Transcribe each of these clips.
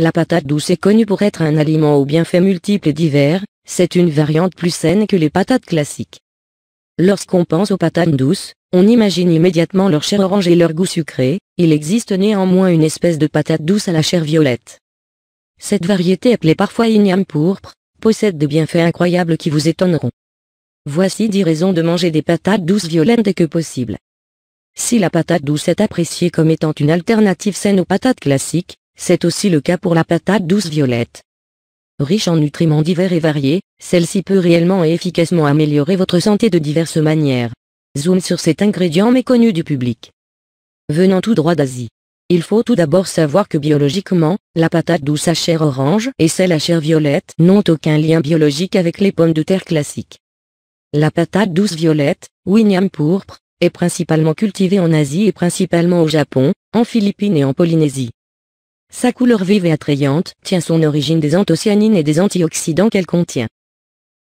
La patate douce est connue pour être un aliment aux bienfaits multiples et divers, c'est une variante plus saine que les patates classiques. Lorsqu'on pense aux patates douces, on imagine immédiatement leur chair orange et leur goût sucré, il existe néanmoins une espèce de patate douce à la chair violette. Cette variété appelée parfois igname pourpre, possède des bienfaits incroyables qui vous étonneront. Voici 10 raisons de manger des patates douces violettes dès que possible. Si la patate douce est appréciée comme étant une alternative saine aux patates classiques, c'est aussi le cas pour la patate douce violette. Riche en nutriments divers et variés, celle-ci peut réellement et efficacement améliorer votre santé de diverses manières. Zoom sur cet ingrédient méconnu du public. Venant tout droit d'Asie. Il faut tout d'abord savoir que biologiquement, la patate douce à chair orange et celle à chair violette n'ont aucun lien biologique avec les pommes de terre classiques. La patate douce violette, William pourpre, est principalement cultivée en Asie et principalement au Japon, en Philippines et en Polynésie. Sa couleur vive et attrayante tient son origine des anthocyanines et des antioxydants qu'elle contient.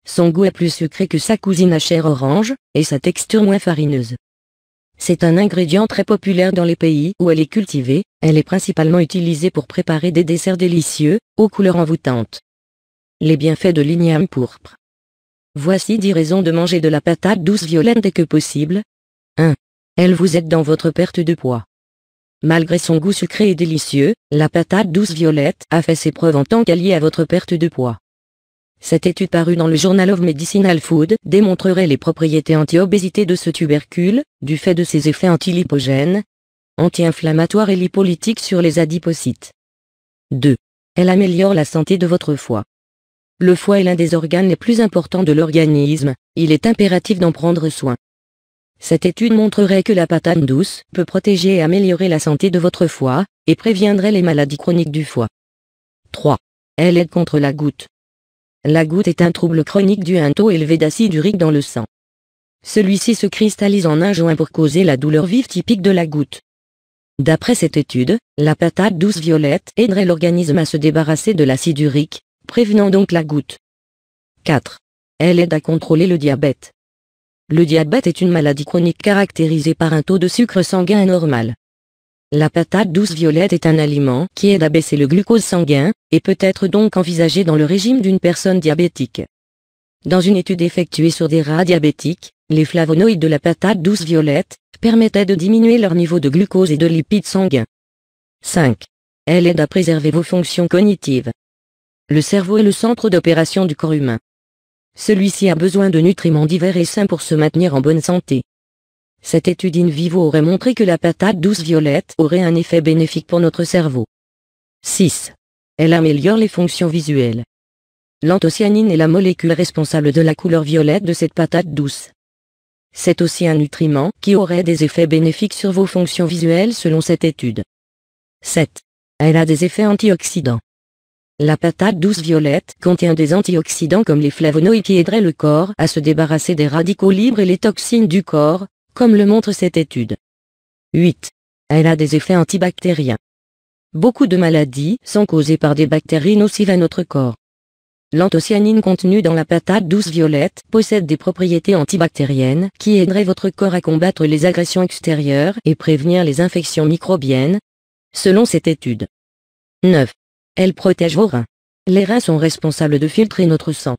Son goût est plus sucré que sa cousine à chair orange, et sa texture moins farineuse. C'est un ingrédient très populaire dans les pays où elle est cultivée, elle est principalement utilisée pour préparer des desserts délicieux, aux couleurs envoûtantes. Les bienfaits de l'igname pourpre. Voici 10 raisons de manger de la patate douce violette dès que possible. 1. Elle vous aide dans votre perte de poids. Malgré son goût sucré et délicieux, la patate douce violette a fait ses preuves en tant qu'alliée à votre perte de poids. Cette étude parue dans le Journal of Medicinal Food démontrerait les propriétés anti-obésité de ce tubercule, du fait de ses effets anti-lipogènes, anti-inflammatoires et lipolytiques sur les adipocytes. 2. Elle améliore la santé de votre foie. Le foie est l'un des organes les plus importants de l'organisme, il est impératif d'en prendre soin. Cette étude montrerait que la patane douce peut protéger et améliorer la santé de votre foie, et préviendrait les maladies chroniques du foie. 3. Elle aide contre la goutte. La goutte est un trouble chronique dû à un taux élevé d'acide urique dans le sang. Celui-ci se cristallise en un joint pour causer la douleur vive typique de la goutte. D'après cette étude, la patate douce violette aiderait l'organisme à se débarrasser de l'acide urique, prévenant donc la goutte. 4. Elle aide à contrôler le diabète. Le diabète est une maladie chronique caractérisée par un taux de sucre sanguin anormal. La patate douce violette est un aliment qui aide à baisser le glucose sanguin, et peut être donc envisagé dans le régime d'une personne diabétique. Dans une étude effectuée sur des rats diabétiques, les flavonoïdes de la patate douce violette permettaient de diminuer leur niveau de glucose et de lipides sanguins. 5. Elle aide à préserver vos fonctions cognitives. Le cerveau est le centre d'opération du corps humain. Celui-ci a besoin de nutriments divers et sains pour se maintenir en bonne santé. Cette étude in vivo aurait montré que la patate douce violette aurait un effet bénéfique pour notre cerveau. 6. Elle améliore les fonctions visuelles. L'anthocyanine est la molécule responsable de la couleur violette de cette patate douce. C'est aussi un nutriment qui aurait des effets bénéfiques sur vos fonctions visuelles selon cette étude. 7. Elle a des effets antioxydants. La patate douce violette contient des antioxydants comme les flavonoïdes qui aideraient le corps à se débarrasser des radicaux libres et les toxines du corps, comme le montre cette étude. 8. Elle a des effets antibactériens. Beaucoup de maladies sont causées par des bactéries nocives à notre corps. L'anthocyanine contenue dans la patate douce violette possède des propriétés antibactériennes qui aideraient votre corps à combattre les agressions extérieures et prévenir les infections microbiennes, selon cette étude. 9. Elle protège vos reins. Les reins sont responsables de filtrer notre sang.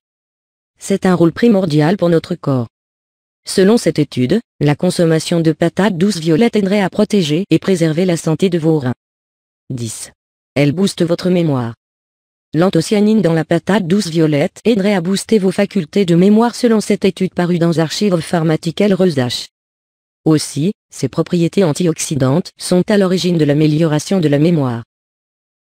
C'est un rôle primordial pour notre corps. Selon cette étude, la consommation de patates douces violettes aiderait à protéger et préserver la santé de vos reins. 10. Elle booste votre mémoire. L'anthocyanine dans la patate douce violette aiderait à booster vos facultés de mémoire selon cette étude parue dans Archives Rose Research. Aussi, ses propriétés antioxydantes sont à l'origine de l'amélioration de la mémoire.